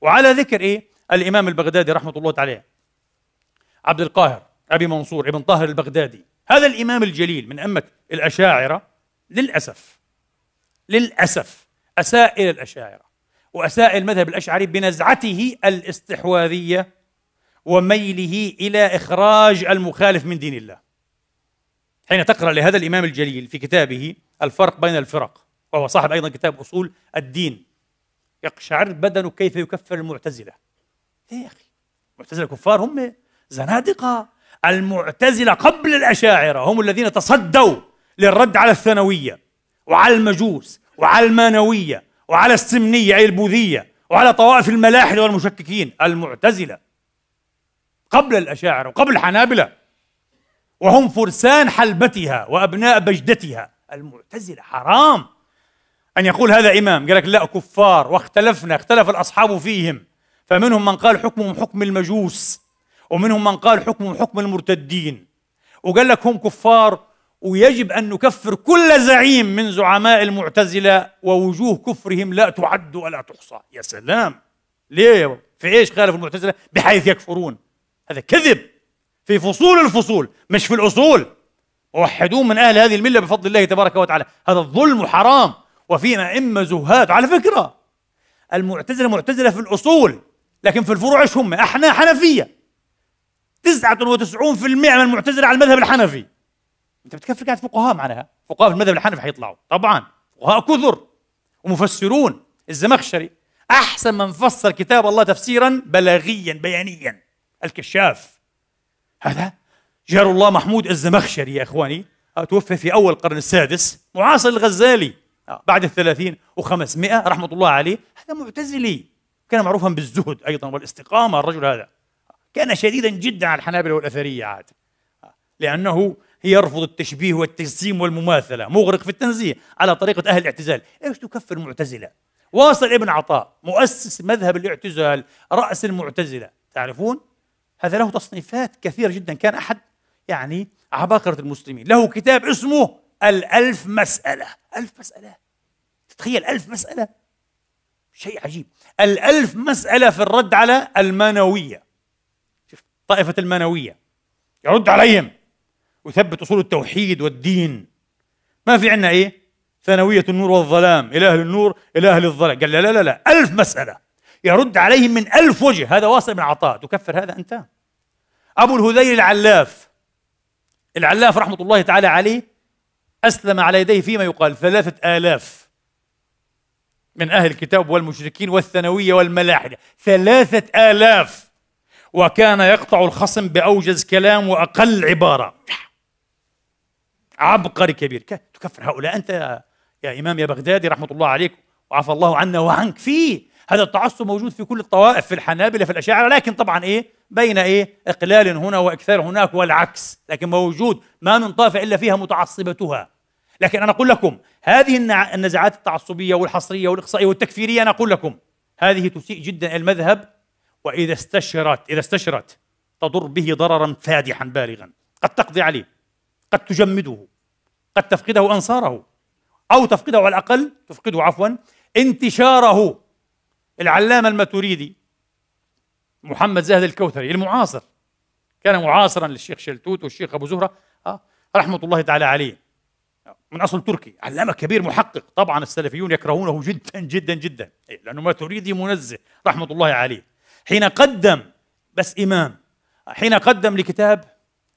وعلى ذكر ايه الامام البغدادي رحمه الله تعالى عبد القاهر ابي منصور ابن طاهر البغدادي هذا الامام الجليل من امه الاشاعره للاسف للاسف اساء الى الاشاعره واساء المذهب الاشعري بنزعته الاستحواذيه وميله الى اخراج المخالف من دين الله حين تقرا لهذا الامام الجليل في كتابه الفرق بين الفرق وهو صاحب ايضا كتاب اصول الدين يقشعر بدنه كيف يكفر المعتزلة يا أخي المعتزلة كفار هم زنادقة المعتزلة قبل الأشاعرة هم الذين تصدوا للرد على الثانوية وعلى المجوس وعلى المانوية وعلى السمنية أي البوذية وعلى طوائف الملاحدة والمشككين المعتزلة قبل الأشاعرة وقبل الحنابلة وهم فرسان حلبتها وأبناء بجدتها المعتزلة حرام أن يقول هذا إمام قال لك لا كفار واختلفنا اختلف الأصحاب فيهم فمنهم من قال حكمهم حكم المجوس ومنهم من قال حكمهم حكم المرتدين وقال لك هم كفار ويجب أن نكفر كل زعيم من زعماء المعتزلة ووجوه كفرهم لا تعد ولا تحصى يا سلام ليه في إيش خالف المعتزلة بحيث يكفرون هذا كذب في فصول الفصول مش في الأصول ووحدون من أهل هذه الملة بفضل الله تبارك وتعالى هذا الظلم وحرام وفينا أئمة زهاد على فكرة المعتزلة معتزلة في الأصول لكن في الفروع ايش هم؟ احنا حنفية 99% من المعتزلة على المذهب الحنفي انت بتكفي قاعد فقهاء معناها فقهاء في المذهب الحنفي حيطلعوا طبعا فقهاء كثر ومفسرون الزمخشري احسن من فسر كتاب الله تفسيرا بلاغيا بيانيا الكشاف هذا جار الله محمود الزمخشري يا اخواني توفي في اول القرن السادس معاصر الغزالي آه. بعد الثلاثين وخمسمائة رحمة الله عليه هذا معتزلي كان معروفا بالزهد أيضا والاستقامة الرجل هذا كان شديدا جدا على الحنابلة والأثرية عاد لأنه يرفض التشبيه والتجسيم والمماثلة مغرق في التنزيه على طريقة أهل الاعتزال إيش تكفر المعتزلة واصل ابن عطاء مؤسس مذهب الاعتزال رأس المعتزلة تعرفون هذا له تصنيفات كثيرة جدا كان أحد يعني عباقرة المسلمين له كتاب اسمه الألف مسألة ألف مسألة تخيل ألف مسألة شيء عجيب الألف مسألة في الرد على المانوية طائفة المانوية يرد عليهم ويثبت أصول التوحيد والدين ما في عندنا إيه ثانوية النور والظلام إلى أهل النور إلى أهل الظلام قال لا لا لا, لا. ألف مسألة يرد عليهم من ألف وجه هذا واصل بن عطاء تكفر هذا أنت أبو الهذيل العلاف العلاف رحمة الله تعالى عليه أسلم على يديه فيما يقال ثلاثة آلاف من أهل الكتاب والمشركين والثانوية والملاحدة ثلاثة آلاف وكان يقطع الخصم بأوجز كلام وأقل عبارة عبقري كبير تكفر هؤلاء أنت يا, يا إمام يا بغدادي رحمة الله عليك وعفى الله عنا وعنك فيه هذا التعصب موجود في كل الطوائف في الحنابلة في الأشاعرة لكن طبعا إيه بين إيه إقلال هنا وإكثار هناك والعكس لكن موجود ما من طائفة إلا فيها متعصبتها لكن أنا أقول لكم هذه النزعات التعصبية والحصرية والإقصائية والتكفيرية أنا أقول لكم هذه تسيء جدا المذهب وإذا استشرت إذا استشرت تضر به ضررا فادحا بالغا قد تقضي عليه قد تجمده قد تفقده أنصاره أو تفقده على الأقل تفقده عفوا انتشاره العلامة الماتوريدي محمد زاهد الكوثري المعاصر كان معاصرا للشيخ شلتوت والشيخ أبو زهرة آه، رحمة الله تعالى عليه من اصل تركي علامه كبير محقق طبعا السلفيون يكرهونه جدا جدا جدا إيه، لانه ما تريدي منزه رحمه الله عليه حين قدم بس امام حين قدم لكتاب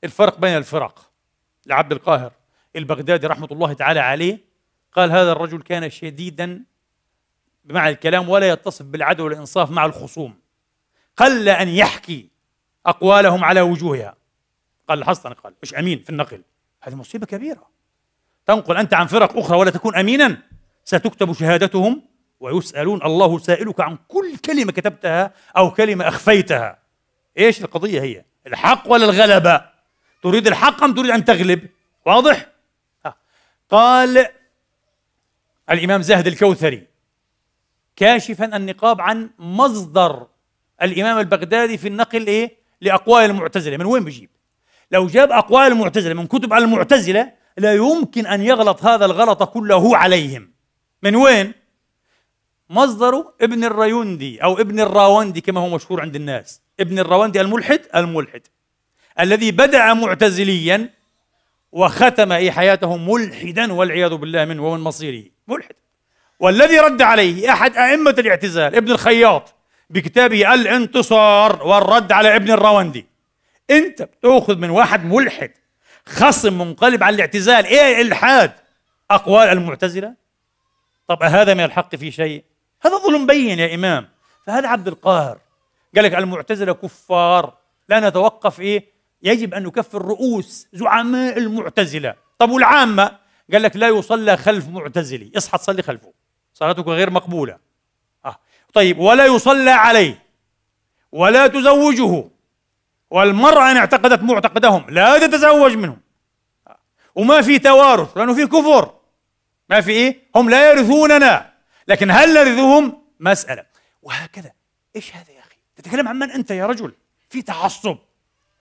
الفرق بين الفرق لعبد القاهر البغدادي رحمه الله تعالى عليه قال هذا الرجل كان شديدا بمعنى الكلام ولا يتصف بالعدل والانصاف مع الخصوم قل ان يحكي اقوالهم على وجوهها قال لاحظت انا قال مش امين في النقل هذه مصيبه كبيره تنقل أنت عن فرق أخرى ولا تكون أمينا ستكتب شهادتهم ويسألون الله سائلك عن كل كلمة كتبتها أو كلمة أخفيتها إيش القضية هي الحق ولا الغلبة تريد الحق أم تريد أن تغلب واضح ها. قال الإمام زاهد الكوثري كاشفا النقاب عن مصدر الإمام البغدادي في النقل إيه لأقوال المعتزلة من وين بجيب لو جاب أقوال المعتزلة من كتب المعتزلة لا يمكن أن يغلط هذا الغلط كله عليهم من وين؟ مصدره ابن الريوندي أو ابن الراوندي كما هو مشهور عند الناس ابن الراوندي الملحد الملحد الذي بدأ معتزليا وختم اي حياته ملحدا والعياذ بالله منه ومن مصيره ملحد والذي رد عليه أحد أئمة الاعتزال ابن الخياط بكتابه الانتصار والرد على ابن الراوندي انت بتاخذ من واحد ملحد خصم منقلب على الاعتزال ايه الالحاد اقوال المعتزله طب هذا من الحق في شيء هذا ظلم بين يا امام فهذا عبد القاهر قال لك المعتزله كفار لا نتوقف ايه يجب ان نكفر رؤوس زعماء المعتزله طب والعامه قال لك لا يصلى خلف معتزلي اصحى تصلي خلفه صلاتك غير مقبوله آه. طيب ولا يصلى عليه ولا تزوجه والمرأة إن اعتقدت معتقدهم لا تتزوج منهم وما في توارث لأنه في كفر ما في إيه؟ هم لا يرثوننا لكن هل نرثهم؟ مسألة وهكذا إيش هذا يا أخي؟ تتكلم عن من أنت يا رجل؟ في تعصب